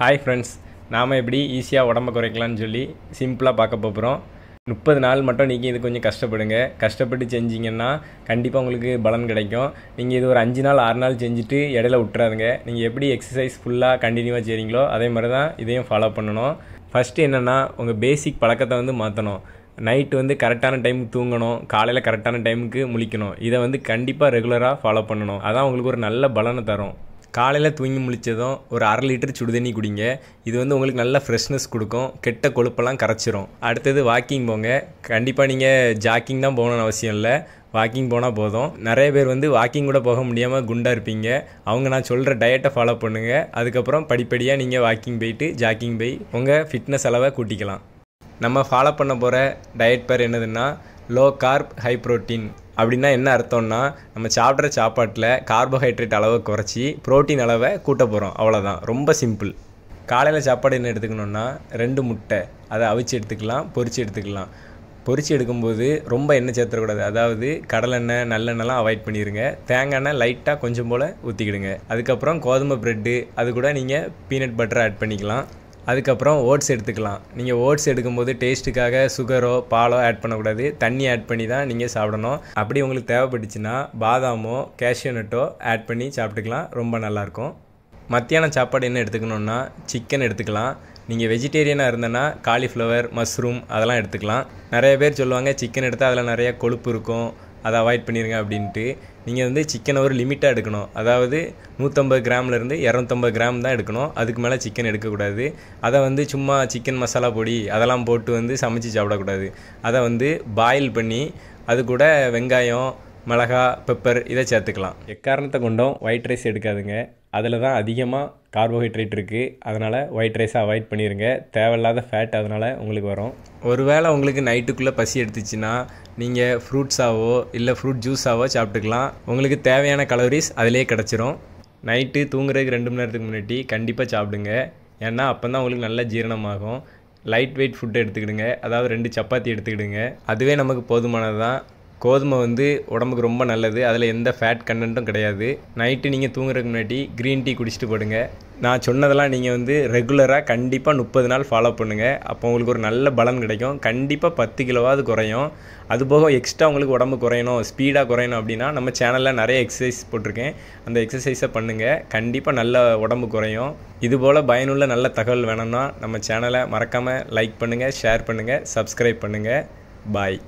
hi friends நாம் எப்படி ஈஸியாக உடம்ப குறைக்கலாம்னு சொல்லி சிம்பிளாக பார்க்க போகிறோம் முப்பது நாள் மட்டும் நீங்கள் இது கொஞ்சம் கஷ்டப்படுங்க கஷ்டப்பட்டு செஞ்சீங்கன்னா கண்டிப்பாக உங்களுக்கு பலன் கிடைக்கும் நீங்கள் இது ஒரு அஞ்சு நாள் ஆறு நாள் செஞ்சுட்டு இடையில விட்டுறாதுங்க நீங்கள் எப்படி எக்ஸசைஸ் ஃபுல்லாக கண்டினியூவாக செய்கிறீங்களோ அதே மாதிரி தான் இதையும் ஃபாலோ பண்ணணும் ஃபஸ்ட்டு என்னென்னா உங்கள் பேசிக் பழக்கத்தை வந்து மாற்றணும் நைட்டு வந்து கரெக்டான டைமுக்கு தூங்கணும் காலையில் கரெக்டான டைமுக்கு முழிக்கணும் இதை வந்து கண்டிப்பாக ரெகுலராக ஃபாலோ பண்ணணும் அதான் உங்களுக்கு ஒரு நல்ல பலனை தரும் காலையில் தூங்கி முழிச்சதும் ஒரு அரை லிட்டர் சுடுதண்ணி குடிங்க இது வந்து உங்களுக்கு நல்ல ஃப்ரெஷ்னஸ் கொடுக்கும் கெட்ட கொழுப்பெல்லாம் கரைச்சிரும் அடுத்தது வாக்கிங் போங்க கண்டிப்பாக நீங்கள் ஜாக்கிங் தான் போகணும்னு அவசியம் இல்லை வாக்கிங் போனால் போதும் நிறைய பேர் வந்து வாக்கிங் கூட போக முடியாமல் குண்டாக இருப்பீங்க அவங்க நான் சொல்கிற டயட்டை ஃபாலோ பண்ணுங்கள் அதுக்கப்புறம் படிப்படியாக நீங்கள் வாக்கிங் போயிட்டு ஜாக்கிங் போய் உங்கள் ஃபிட்னஸ் அளவை கூட்டிக்கலாம் நம்ம ஃபாலோ பண்ண போகிற டயட் பேர் என்னதுன்னா லோ கார்ப் ஹை ப்ரோட்டீன் அப்படின்னா என்ன அர்த்தம்னா நம்ம சாப்பிட்ற சாப்பாட்டில் கார்போஹைட்ரேட் அளவை குறைச்சி ப்ரோட்டீன் அளவை கூட்ட போகிறோம் அவ்வளோதான் ரொம்ப சிம்பிள் காலையில் சாப்பாடு என்ன எடுத்துக்கணுன்னா ரெண்டு முட்டை அதை அவிச்சு எடுத்துக்கலாம் பொறிச்சு எடுத்துக்கலாம் பொறிச்சு எடுக்கும்போது ரொம்ப எண்ணெய் சேர்த்துடக்கூடாது அதாவது கடலெண்ணெய் நல்லெண்ணெய்லாம் அவாய்ட் பண்ணிடுங்க தேங்காய் எண்ணெய் லைட்டாக கொஞ்சம் போல் ஊற்றிக்கிடுங்க அதுக்கப்புறம் கோதுமை ப்ரெட்டு அது கூட நீங்கள் பீனட் பட்டர் ஆட் பண்ணிக்கலாம் அதுக்கப்புறம் ஓட்ஸ் எடுத்துக்கலாம் நீங்கள் ஓட்ஸ் எடுக்கும்போது டேஸ்ட்டுக்காக சுகரோ பாலோ ஆட் பண்ணக்கூடாது தண்ணி ஆட் பண்ணி தான் நீங்கள் சாப்பிடணும் அப்படி உங்களுக்கு தேவைப்பட்டுச்சுன்னா பாதாமோ கேஷ்யூ ஆட் பண்ணி சாப்பிட்டுக்கலாம் ரொம்ப நல்லாயிருக்கும் மத்தியானம் சாப்பாடு என்ன எடுத்துக்கணுன்னா சிக்கன் எடுத்துக்கலாம் நீங்கள் வெஜிடேரியனாக இருந்தேன்னா காலிஃப்ளவர் மஷ்ரூம் அதெல்லாம் எடுத்துக்கலாம் நிறைய பேர் சொல்லுவாங்க சிக்கன் எடுத்தால் அதில் நிறையா கொழுப்பு இருக்கும் அதை அவாய்ட் பண்ணிடுங்க அப்படின்ட்டு நீங்கள் வந்து சிக்கனை ஒரு லிமிட்டாக எடுக்கணும் அதாவது நூற்றம்பது கிராம்லேருந்து இரநூத்தம்பது கிராம் தான் எடுக்கணும் அதுக்கு மேலே சிக்கன் எடுக்கக்கூடாது அதை வந்து சும்மா சிக்கன் மசாலா பொடி அதெல்லாம் போட்டு வந்து சமைச்சு சாப்பிடக்கூடாது அதை வந்து பாயில் பண்ணி அது கூட வெங்காயம் மிளகா பெப்பர் இதை சேர்த்துக்கலாம் எக்காரணத்தை கொண்டும் ஒயிட் ரைஸ் எடுக்காதுங்க அதில் தான் அதிகமாக கார்போஹைட்ரேட் இருக்குது அதனால் ஒயிட் ரைஸை அவாய்ட் பண்ணிடுங்க தேவையில்லாத ஃபேட் அதனால் உங்களுக்கு வரும் ஒருவேளை உங்களுக்கு நைட்டுக்குள்ளே பசி எடுத்துச்சுன்னா நீங்கள் ஃப்ரூட்ஸாவோ இல்லை ஃப்ரூட் ஜூஸாவோ சாப்பிட்டுக்கலாம் உங்களுக்கு தேவையான கலோரிஸ் அதிலே கிடச்சிரும் நைட்டு தூங்குறதுக்கு ரெண்டு மணி நேரத்துக்கு முன்னாடி கண்டிப்பாக சாப்பிடுங்க ஏன்னா அப்போ தான் உங்களுக்கு நல்ல ஜீரணமாகும் லைட் வெயிட் ஃபுட்டை எடுத்துக்கிடுங்க அதாவது ரெண்டு சப்பாத்தி எடுத்துக்கிடுங்க அதுவே நமக்கு போதுமானது தான் கோதுமை வந்து உடம்புக்கு ரொம்ப நல்லது அதில் எந்த ஃபேட் கண்டென்ட்டும் கிடையாது நைட்டு நீங்கள் தூங்குறதுக்கு முன்னாடி க்ரீன் டீ குடிச்சிட்டு போடுங்க நான் சொன்னதெல்லாம் நீங்கள் வந்து ரெகுலராக கண்டிப்பாக முப்பது நாள் ஃபாலோ பண்ணுங்கள் அப்போ உங்களுக்கு ஒரு நல்ல பலன் கிடைக்கும் கண்டிப்பாக பத்து கிலோவாவது குறையும் அதுபோக எக்ஸ்ட்ரா உங்களுக்கு உடம்பு குறையணும் ஸ்பீடாக குறையணும் அப்படின்னா நம்ம சேனலில் நிறைய எக்ஸசைஸ் போட்டிருக்கேன் அந்த எக்ஸசைஸை பண்ணுங்கள் கண்டிப்பாக நல்ல உடம்பு குறையும் இதுபோல் பயனுள்ள நல்ல தகவல் வேணும்னா நம்ம சேனலை மறக்காமல் லைக் பண்ணுங்கள் ஷேர் பண்ணுங்கள் சப்ஸ்கிரைப் பண்ணுங்கள் பாய்